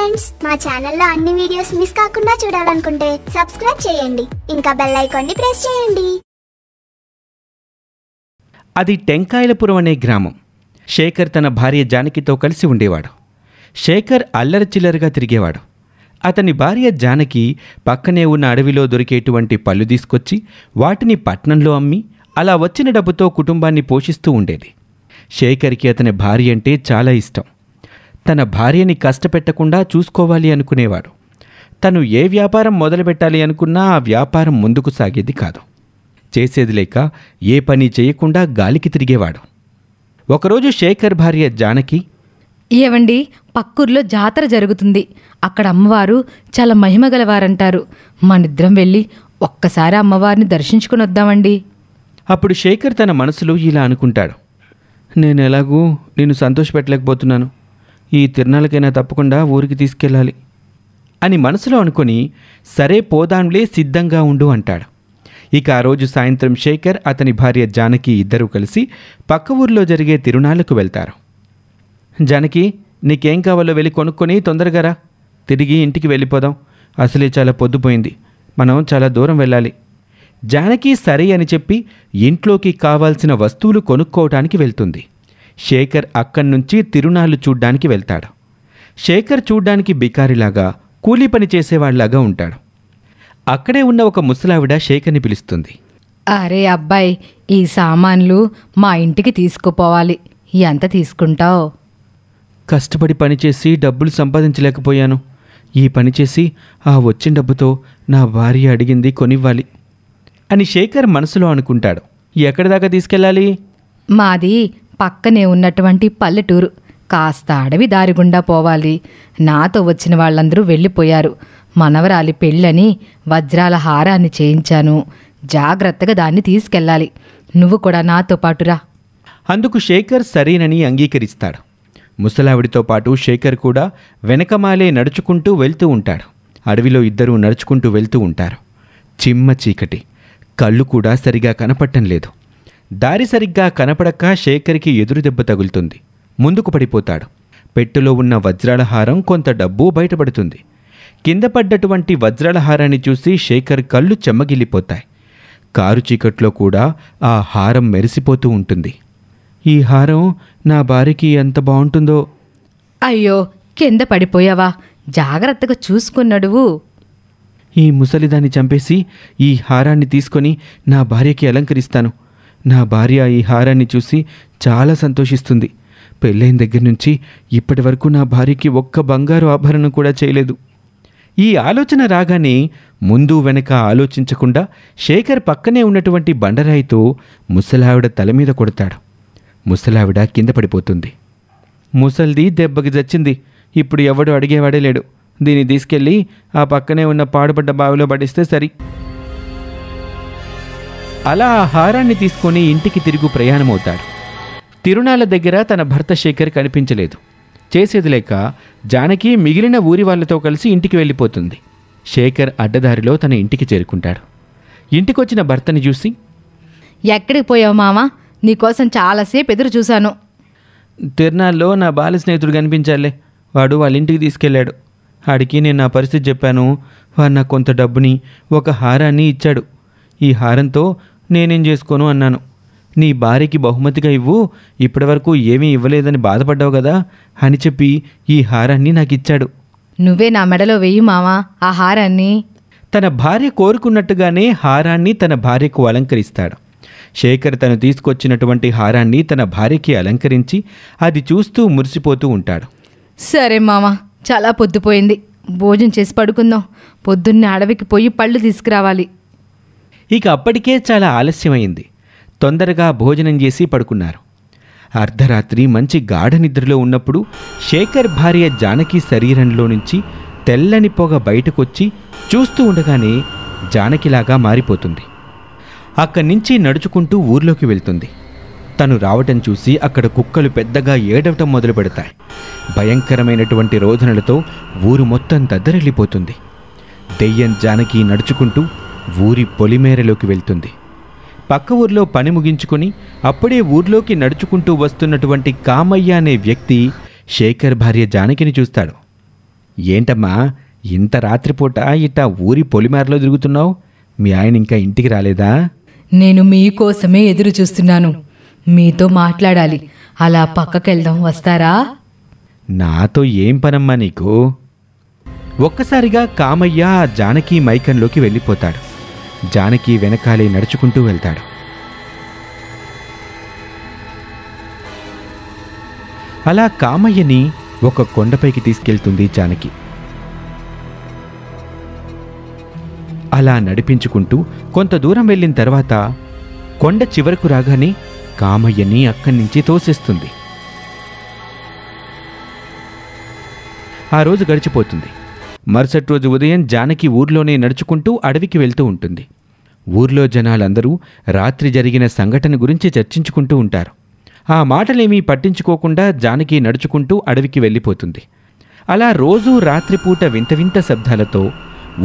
friends మా ఛానల్లో అన్ని వీడియోస్ మిస్ కాకుండా చూడాలనుకుంటే సబ్స్క్రైబ్ చేయండి ఇంకా బెల్ ని ప్రెస్ చేయండి అది టెంకాయలపురం అనే గ్రామం శేఖర్ తన భార్య జానకితో కలిసి ఉండేవాడు శేఖర్ అల్లరి చిల్లరగా తిరిగేవాడు అతని భార్య జానకి పక్కనే ఉన్న అడవిలో దొరికేటువంటి పళ్ళు తీసుకొచ్చి వాటిని పట్నంలో అమ్మి అలా వచ్చిన డబ్బుతో కుటుంబాన్ని పోషిస్తూ ఉండేది శేఖర్కి అతని భార్య అంటే చాలా ఇష్టం తన భార్యని కష్టపెట్టకుండా చూసుకోవాలి అనుకునేవాడు తను ఏ వ్యాపారం మొదలుపెట్టాలి అనుకున్నా ఆ వ్యాపారం ముందుకు సాగేది కాదు చేసేది లేక ఏ పని చేయకుండా గాలికి తిరిగేవాడు ఒకరోజు శేఖర్ భార్య జానకి ఏవండి పక్కూర్లో జాతర జరుగుతుంది అక్కడ అమ్మవారు చాలా మహిమ గలవారంటారు మనిద్దరం వెళ్ళి ఒక్కసారి అమ్మవారిని దర్శించుకుని వద్దామండి అప్పుడు శేఖర్ తన మనసులో ఇలా అనుకుంటాడు నేను ఎలాగూ నేను సంతోషపెట్టలేకపోతున్నాను ఈ తిరునాళ్ళకైనా తప్పకుండా ఊరికి తీసుకెళ్ళాలి అని మనసులో అనుకుని సరే పోదాంలే సిద్ధంగా ఉండు అంటాడు ఇక ఆ రోజు సాయంత్రం శేఖర్ అతని భార్య జానకి ఇద్దరూ కలిసి పక్క ఊర్లో జరిగే తిరునాళ్ళకు వెళ్తారు జానకి నీకేం కావాలో వెళ్ళి కొనుక్కొని తొందరగా రా తిరిగి ఇంటికి వెళ్ళిపోదాం అసలే చాలా పొద్దుపోయింది మనం చాలా దూరం వెళ్ళాలి జానకి సరే అని చెప్పి ఇంట్లోకి కావాల్సిన వస్తువులు కొనుక్కోవటానికి వెళ్తుంది శేఖర్ అక్కడి నుంచి తిరునాళ్ళు చూడ్డానికి వెళ్తాడు శేఖర్ చూడ్డానికి బికారిలాగా కూలీ పని చేసేవాళ్లాగా ఉంటాడు అక్కడే ఉన్న ఒక ముసలావిడ శేఖర్ని పిలుస్తుంది అరే అబ్బాయి ఈ సామాన్లు మా ఇంటికి తీసుకుపోవాలి ఎంత తీసుకుంటావు కష్టపడి పనిచేసి డబ్బులు సంపాదించలేకపోయాను ఈ పని చేసి ఆ వచ్చిన డబ్బుతో నా భార్య అడిగింది కొనివ్వాలి అని శేఖర్ మనసులో అనుకుంటాడు ఎక్కడి దాకా తీసుకెళ్ళాలి మాది పక్కనే ఉన్నటువంటి పల్లెటూరు కాస్త అడవి దారిగుండా పోవాలి నాతో వచ్చిన వాళ్ళందరూ వెళ్ళిపోయారు మనవరాలి పెళ్ళని వజ్రాల హారాన్ని చేయించాను జాగ్రత్తగా దాన్ని తీసుకెళ్ళాలి నువ్వు కూడా నాతో పాటురా అందుకు శేఖర్ సరేనని అంగీకరిస్తాడు ముసలావిడితో పాటు శేఖర్ కూడా వెనకమాలే నడుచుకుంటూ వెళ్తూ ఉంటాడు అడవిలో ఇద్దరూ నడుచుకుంటూ వెళ్తూ ఉంటారు చిమ్మ చీకటి కళ్ళు కూడా సరిగా కనపట్టం లేదు దారి సరిగ్గా కనపడక శేఖర్కి ఎదురు దెబ్బ తగులుతుంది ముందుకు పడిపోతాడు పెట్టులో ఉన్న వజ్రాల హారం కొంత డబ్బు బయటపడుతుంది కింద పడ్డటువంటి వజ్రాల హారాన్ని చూసి శేఖర్ కళ్ళు చెమ్మగిల్లిపోతాయి కారు చీకట్లో కూడా ఆ హారం మెరిసిపోతూ ఉంటుంది ఈ హారం నా భార్యకి ఎంత బాగుంటుందో అయ్యో కింద పడిపోయావా జాగ్రత్తగా చూసుకున్నడువు ఈ ముసలిదాన్ని చంపేసి ఈ హారాన్ని తీసుకొని నా భార్యకి అలంకరిస్తాను నా భార్య ఈ హారాన్ని చూసి చాలా సంతోషిస్తుంది పెళ్ళైన దగ్గర నుంచి ఇప్పటి వరకు నా భార్యకి ఒక్క బంగారు ఆభరణం కూడా చేయలేదు ఈ ఆలోచన రాగానే ముందు వెనక ఆలోచించకుండా శేఖర్ పక్కనే ఉన్నటువంటి బండరాయితో ముసలావిడ తల మీద కొడతాడు ముసలావిడ కింద పడిపోతుంది ముసల్ది దెబ్బకి చచ్చింది ఇప్పుడు ఎవడు అడిగేవాడే లేడు దీన్ని తీసుకెళ్ళి ఆ పక్కనే ఉన్న పాడుపడ్డ బావిలో పడిస్తే సరి అలా ఆ హారాన్ని తీసుకొని ఇంటికి తిరుగు ప్రయాణమవుతాడు తిరుణాల దగ్గర తన భర్త శేఖర్ కనిపించలేదు చేసేది లేక జానకి మిగిలిన ఊరి వాళ్ళతో కలిసి ఇంటికి వెళ్ళిపోతుంది శేఖర్ అడ్డదారిలో తన ఇంటికి చేరుకుంటాడు ఇంటికొచ్చిన భర్తని చూసి ఎక్కడికి పోయావు మావా నీకోసం చాలాసేపు ఎదురు చూశాను తిరునాల్లో నా బాల స్నేహితుడు కనిపించాలే వాడు వాళ్ళ ఇంటికి తీసుకెళ్ళాడు ఆడికి నేను నా పరిస్థితి చెప్పాను వాడు నాకు కొంత డబ్బుని ఒక హారాన్ని ఇచ్చాడు ఈ హారంతో నేనేం చేసుకోను అన్నాను నీ భార్యకి బహుమతిగా ఇవ్వు ఇప్పటివరకు ఏమీ ఇవ్వలేదని బాధపడ్డావు కదా అని చెప్పి ఈ హారాన్ని నాకు ఇచ్చాడు నువ్వే నా మెడలో వెయ్యి మావా ఆ హారాన్ని తన భార్య కోరుకున్నట్టుగానే హారాన్ని తన భార్యకు అలంకరిస్తాడు శేఖర్ తను తీసుకొచ్చినటువంటి హారాన్ని తన భార్యకి అలంకరించి అది చూస్తూ మురిసిపోతూ ఉంటాడు సరే మామ చాలా పొద్దుపోయింది భోజనం చేసి పడుకుందాం పొద్దున్నే అడవికి పోయి పళ్ళు తీసుకురావాలి ఇక అప్పటికే చాలా ఆలస్యమైంది తొందరగా భోజనం చేసి పడుకున్నారు అర్ధరాత్రి మంచి గాఢ నిద్రలో ఉన్నప్పుడు శేఖర్ భార్య జానకి శరీరంలో నుంచి తెల్లని పొగ బయటకొచ్చి చూస్తూ ఉండగానే జానకిలాగా మారిపోతుంది అక్కడి నుంచి నడుచుకుంటూ ఊర్లోకి వెళ్తుంది తను రావటం చూసి అక్కడ కుక్కలు పెద్దగా ఏడవటం మొదలు పెడతాయి భయంకరమైనటువంటి రోదనలతో ఊరు మొత్తం దద్దరిల్లిపోతుంది దెయ్యం జానకి నడుచుకుంటూ ఊరి పొలిమేరలోకి వెళ్తుంది పక్క ఊర్లో పని ముగించుకొని అప్పుడే ఊర్లోకి నడుచుకుంటూ వస్తున్నటువంటి కామయ్య అనే వ్యక్తి శేఖర్ భార్య జానకిని చూస్తాడు ఏంటమ్మా ఇంత రాత్రిపూట ఇట ఊరి పొలిమేరలో తిరుగుతున్నావు మీ ఆయన ఇంకా ఇంటికి రాలేదా నేను మీకోసమే ఎదురు చూస్తున్నాను మీతో మాట్లాడాలి అలా పక్కకెళ్దాం వస్తారా నాతో ఏం పనమ్మా నీకు ఒక్కసారిగా కామయ్య జానకి మైకంలోకి వెళ్ళిపోతాడు జానకి వెనకాలే నడుచుకుంటూ వెళ్తాడు అలా కామయ్యని ఒక కొండపైకి తీసుకెళ్తుంది జానకి అలా నడిపించుకుంటూ కొంత దూరం వెళ్ళిన తర్వాత కొండ చివరకు రాగానే కామయ్యని అక్కడి నుంచి తోసేస్తుంది ఆ రోజు గడిచిపోతుంది మరుసటి రోజు ఉదయం జానకి ఊర్లోనే నడుచుకుంటూ అడవికి వెళ్తూ ఉంటుంది ఊర్లో జనాలందరూ రాత్రి జరిగిన సంఘటన గురించి చర్చించుకుంటూ ఉంటారు ఆ మాటలేమీ పట్టించుకోకుండా జానకి నడుచుకుంటూ అడవికి వెళ్ళిపోతుంది అలా రోజూ రాత్రిపూట వింత వింత శబ్దాలతో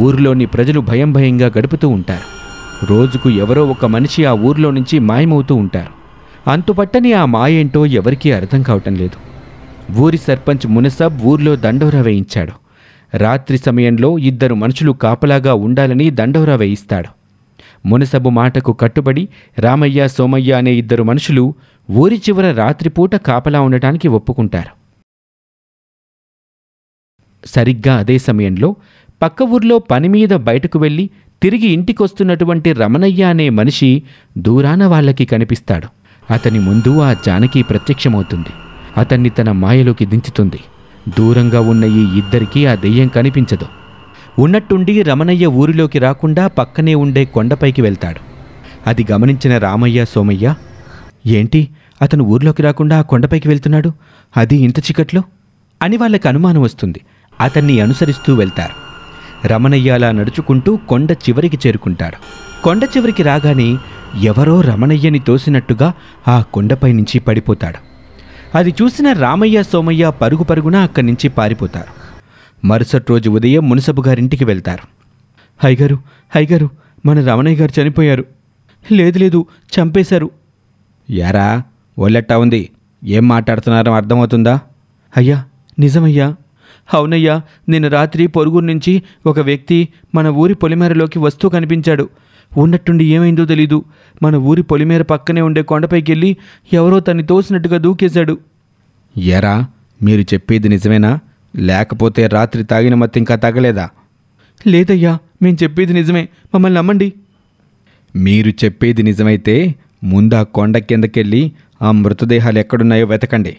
ఊర్లోని ప్రజలు భయం భయంగా గడుపుతూ ఉంటారు రోజుకు ఎవరో ఒక మనిషి ఆ ఊర్లో నుంచి మాయమవుతూ ఉంటారు అంతుపట్టని ఆ మాయేంటో ఎవరికీ అర్థం కావటం లేదు ఊరి సర్పంచ్ మునసబ్ ఊర్లో దండోరా వేయించాడు రాత్రి సమయంలో ఇద్దరు మనుషులు కాపలాగా ఉండాలని దండోరా వేయిస్తాడు మునసబు మాటకు కట్టుబడి రామయ్య సోమయ్య అనే ఇద్దరు మనుషులు ఊరి చివర రాత్రిపూట కాపలా ఉండటానికి ఒప్పుకుంటారు సరిగ్గా అదే సమయంలో పక్క ఊర్లో పనిమీద బయటకు వెళ్ళి తిరిగి ఇంటికొస్తున్నటువంటి రమణయ్య అనే మనిషి దూరాన వాళ్ళకి కనిపిస్తాడు అతని ముందు ఆ జానకి ప్రత్యక్షమవుతుంది అతన్ని తన మాయలోకి దించుతుంది దూరంగా ఉన్న ఈ ఇద్దరికీ ఆ దెయ్యం కనిపించదు ఉన్నట్టుండి రమణయ్య ఊరిలోకి రాకుండా పక్కనే ఉండే కొండపైకి వెళ్తాడు అది గమనించిన రామయ్య సోమయ్య ఏంటి అతను ఊర్లోకి రాకుండా ఆ కొండపైకి వెళ్తున్నాడు అది ఇంత చీకట్లో అని వాళ్ళకి అనుమానం వస్తుంది అతన్ని అనుసరిస్తూ వెళ్తారు రమణయ్య అలా నడుచుకుంటూ కొండ చివరికి చేరుకుంటాడు కొండ చివరికి రాగానే ఎవరో రమణయ్యని తోసినట్టుగా ఆ కొండపై నుంచి పడిపోతాడు అది చూసిన రామయ్య సోమయ్య పరుగు పరుగున అక్కడి నుంచి పారిపోతారు మరుసటి రోజు ఉదయం మునసబు గారింటికి వెళ్తారు హైగారు హైగారు మన రమణయ్య గారు చనిపోయారు లేదు లేదు చంపేశారు యారా ఒళ్ళట్టా ఉంది ఏం మాట్లాడుతున్నారో అర్థమవుతుందా అయ్యా నిజమయ్యా అవునయ్యా నిన్న రాత్రి పొరుగురు నుంచి ఒక వ్యక్తి మన ఊరి పొలిమేరలోకి వస్తూ కనిపించాడు ఉన్నట్టుండి ఏమైందో తెలీదు మన ఊరి పొలిమేర పక్కనే ఉండే కొండపైకి వెళ్ళి ఎవరో తన్ని తోసినట్టుగా దూకేశాడు ఎరా మీరు చెప్పేది నిజమేనా లేకపోతే రాత్రి తాగిన మత్తు ఇంకా తగలేదా లేదయ్యా మేము చెప్పేది నిజమే మమ్మల్ని నమ్మండి మీరు చెప్పేది నిజమైతే ముందు ఆ కొండ కిందకెళ్ళి ఆ మృతదేహాలు ఎక్కడున్నాయో వెతకండి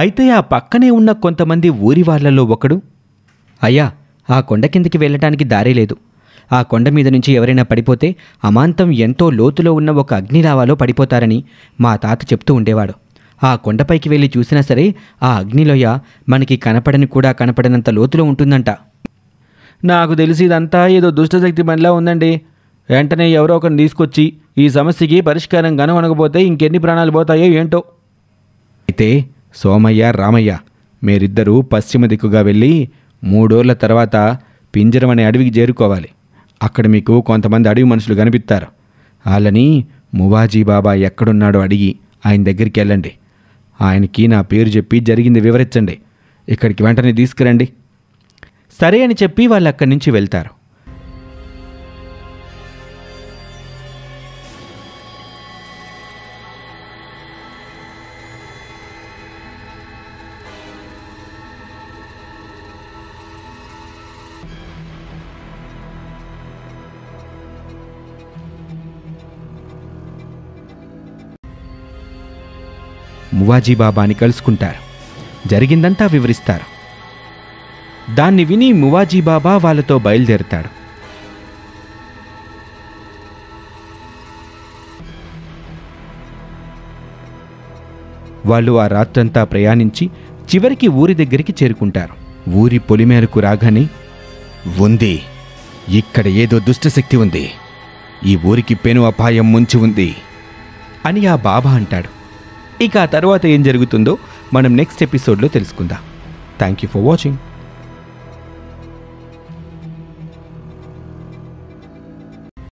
అయితే ఆ పక్కనే ఉన్న కొంతమంది ఊరి వాళ్ళలో ఒకడు అయ్యా ఆ కొండ కిందకి వెళ్ళటానికి దారి లేదు ఆ కొండ మీద నుంచి ఎవరైనా పడిపోతే అమాంతం ఎంతో లోతులో ఉన్న ఒక అగ్నిలావాలో పడిపోతారని మా తాత చెప్తూ ఉండేవాడు ఆ కొండపైకి వెళ్ళి చూసినా సరే ఆ అగ్నిలోయ మనకి కనపడని కూడా కనపడనంత లోతులో ఉంటుందంట నాకు తెలిసి ఇదంతా ఏదో దుష్టశక్తి పనిలా ఉందండి వెంటనే ఎవరో ఒకరిని తీసుకొచ్చి ఈ సమస్యకి పరిష్కారం కనుగొనకపోతే ఇంకెన్ని ప్రాణాలు పోతాయో ఏంటో అయితే సోమయ్య రామయ్య మీరిద్దరూ పశ్చిమ దిక్కుగా వెళ్ళి మూడోళ్ల తర్వాత పింజరం అనే అడవికి చేరుకోవాలి అక్కడ మీకు కొంతమంది అడవి మనుషులు కనిపిస్తారు వాళ్ళని మువాజీ బాబా ఎక్కడున్నాడో అడిగి ఆయన దగ్గరికి వెళ్ళండి ఆయనకి నా పేరు చెప్పి జరిగింది వివరించండి ఇక్కడికి వెంటనే తీసుకురండి సరే అని చెప్పి వాళ్ళు అక్కడి నుంచి వెళ్తారు మువాజీబాబాని కలుసుకుంటారు జరిగిందంతా వివరిస్తారు దాన్ని విని మువాజీబాబా వాళ్ళతో బయలుదేరుతాడు వాళ్ళు ఆ రాత్రంతా ప్రయాణించి చివరికి ఊరి దగ్గరికి చేరుకుంటారు ఊరి పొలిమేరకు రాగానే ఉంది ఇక్కడ ఏదో దుష్టశక్తి ఉంది ఈ ఊరికి పెను అపాయం ముంచి ఉంది అని ఆ బాబా అంటాడు ఇక ఆ తర్వాత ఏం జరుగుతుందో మనం నెక్స్ట్ ఎపిసోడ్లో తెలుసుకుందాం థ్యాంక్ యూ ఫర్ వాచింగ్